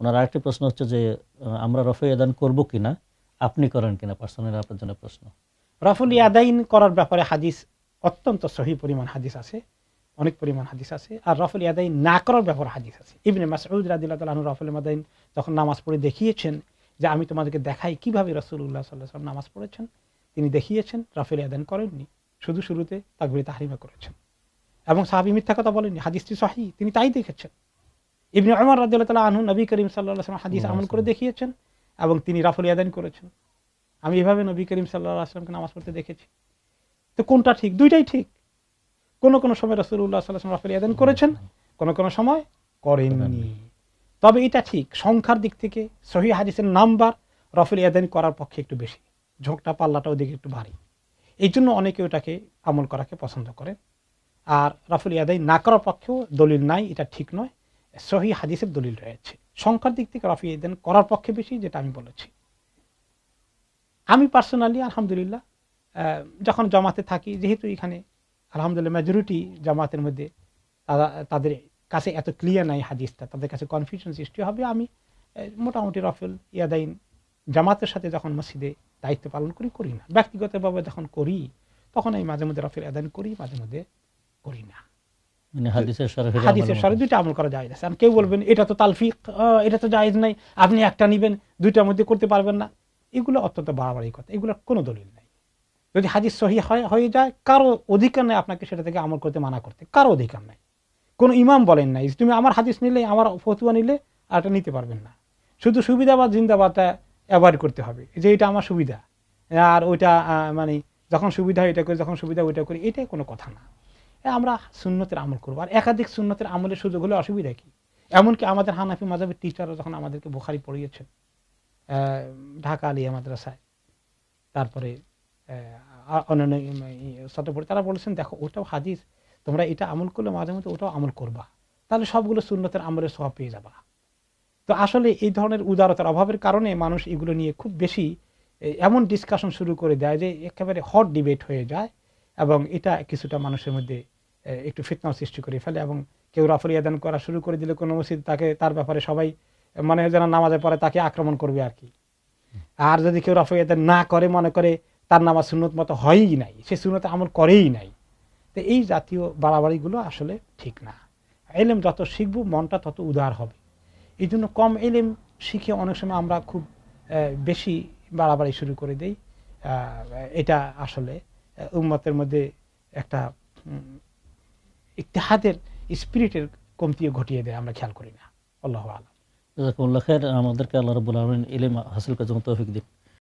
ওনার আরেকটি প্রশ্ন হচ্ছে যে আমরা রফে আদান করবো কিনা আপনি করেন কিনা পার্সোনালি আপনার জন্য প্রশ্ন রাফুল ইয়াদাইন করার ব্যাপারে হাদিস অত্যন্ত সহি পরিমাণ হাদিস আছে অনেক পরিমাণ হাদিস আছে আর রফুল ইয়াদাইন না করার ব্যাপারে হাদিস আছে ইবনে মাসউদ রাদিল্লাহ তালু রফুল মাদাইন যখন নামাজ পড়ে দেখিয়েছেন যে আমি তোমাদেরকে দেখাই কীভাবে রসুল্লাহ সাল্লাহ নামাজ পড়েছেন তিনি দেখিয়েছেন রাফুল ইয়াদাইন করেননি শুধু শুরুতে তাকবির তাহারিমা করেছেন এবং সাহাবি মিথ্যা কথা বলেননি হাদিসটি সহি তিনি তাই দেখেছেন ইবনে আমার রাজিউল্লাহ আনহু নবী করিম সাল্লাহ হাদিস আমল করে দেখিয়েছেন এবং তিনি রাফল ইয়াদান করেছেন আমি এভাবে নবী করিম সাল্লাহ আসলামকে নামাজ পড়তে দেখেছি তো কোনটা ঠিক দুইটাই ঠিক কোন কোন সময় রসুল্লাহ সাল্লাহ রাফল ইয়াদান করেছেন কোন কোন সময় করেননি তবে এটা ঠিক সংখ্যার দিক থেকে সহি হাদিসের নাম্বার রফেল ইয়াদান করার পক্ষে একটু বেশি ঝোঁকটা পাল্লাটা ওদিকে একটু ভারী এই জন্য অনেকে ওটাকে আমল করাকে পছন্দ করেন আর রাফুল ইয়াদাই না করার পক্ষেও দলিল নাই এটা ঠিক নয় সহি হাদিসের দলিল রয়েছে সংখ্যার দিক থেকে রাফি দেন করার পক্ষে বেশি যেটা আমি বলেছি আমি পার্সোনালি আলহামদুলিল্লাহ যখন জামাতে থাকি যেহেতু এখানে আলহামদুলিল্লাহ মেজরিটি জামাতের মধ্যে তারা তাদের কাছে এত ক্লিয়ার নাই হাদিসটা তাদের কাছে কনফিউশন সৃষ্টি হবে আমি মোটামুটি রফেল ইয়াদাইন জামাতের সাথে যখন মসজিদে দায়িত্ব পালন করি করি না ব্যক্তিগতভাবে যখন করি তখন আমি মাঝে মধ্যে রফেল ইয়াদাইন করি মাঝে মধ্যে করি না মানে আপনি একটা নিবেন দুইটার মধ্যে করতে পারবেন না এগুলো অত্যন্ত বাড়াবাড়ি কথা এগুলোর কোনো দলিল নাই যদি হাদিস সহি হয়ে যায় কারো অধিকার নেই আপনাকে সেটা থেকে আমল করতে মানা করতে কারো অধিকার নাই কোনো ইমাম বলেন নাই তুমি আমার হাদিস নিলে আমার ফতুয়া নিলে আর এটা নিতে পারবেন না শুধু সুবিধা বা জিন্দাবাদটা অ্যাভয়েড করতে হবে যে এটা আমার সুবিধা আর ওইটা মানে যখন সুবিধা এটা করি যখন সুবিধা ওইটা করি এটাই কোনো কথা না আমরা সুন্নতের আমল করবো আর একাধিক সুন্নতের আমলের সুযোগ হলে অসুবিধা কি এমনকি আমাদের হানাফি মাজাবের টিচাররা যখন আমাদেরকে বোখারি পড়িয়েছেন ঢাকা আলিয়া মাদ্রাসায় তারপরে অন্যান্য পড়ে তারা বলেছেন দেখো ওটাও হাদিস তোমরা এটা আমল করলে মাঝে মধ্যে ওটাও আমল করবা তাহলে সবগুলো সুন্নতের আমলের স্বভাব পেয়ে যাবা তো আসলে এই ধরনের উদারতার অভাবের কারণে মানুষ এগুলো নিয়ে খুব বেশি এমন ডিসকাশন শুরু করে দেয় যে একেবারে হট ডিবেট হয়ে যায় এবং এটা কিছুটা মানুষের মধ্যে একটু ফিতনাও সৃষ্টি করে ফেলে এবং কেউ রাফল ইয়াদান করা শুরু করে দিলে কোনো মসজিদ তাকে তার ব্যাপারে সবাই মানে যেন নামাজের পরে তাকে আক্রমণ করবে আর কি আর যদি কেউ রাফল ইয়াদান না করে মনে করে তার নামাজ সুনত মতো হয়ই নাই সে সুনতে আমল করেই নাই তো এই জাতীয় বাড়াবাড়িগুলো আসলে ঠিক না এলেম যত শিখবো মনটা তত উদার হবে এই জন্য কম এলেম শিখে অনেক সময় আমরা খুব বেশি বাড়াবাড়ি শুরু করে দেই এটা আসলে উম্মতের মধ্যে একটা ইতিহাদের স্পিরিটের কমতিও ঘটিয়ে দেয় আমরা খেয়াল করি না আল্লাহ আলম আমাদেরকে আল্লাহ রবুল আলমিন ইলিম হাসিল কাজ তৌফিক দিন